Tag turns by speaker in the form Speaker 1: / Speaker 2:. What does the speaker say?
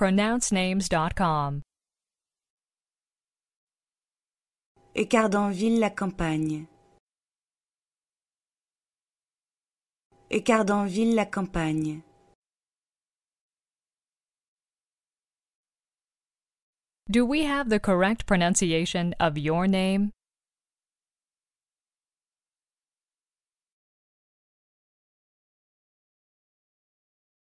Speaker 1: pronouncenames.com. Écardanville la campagne. Écardanville la campagne. Do we have the correct pronunciation of your name?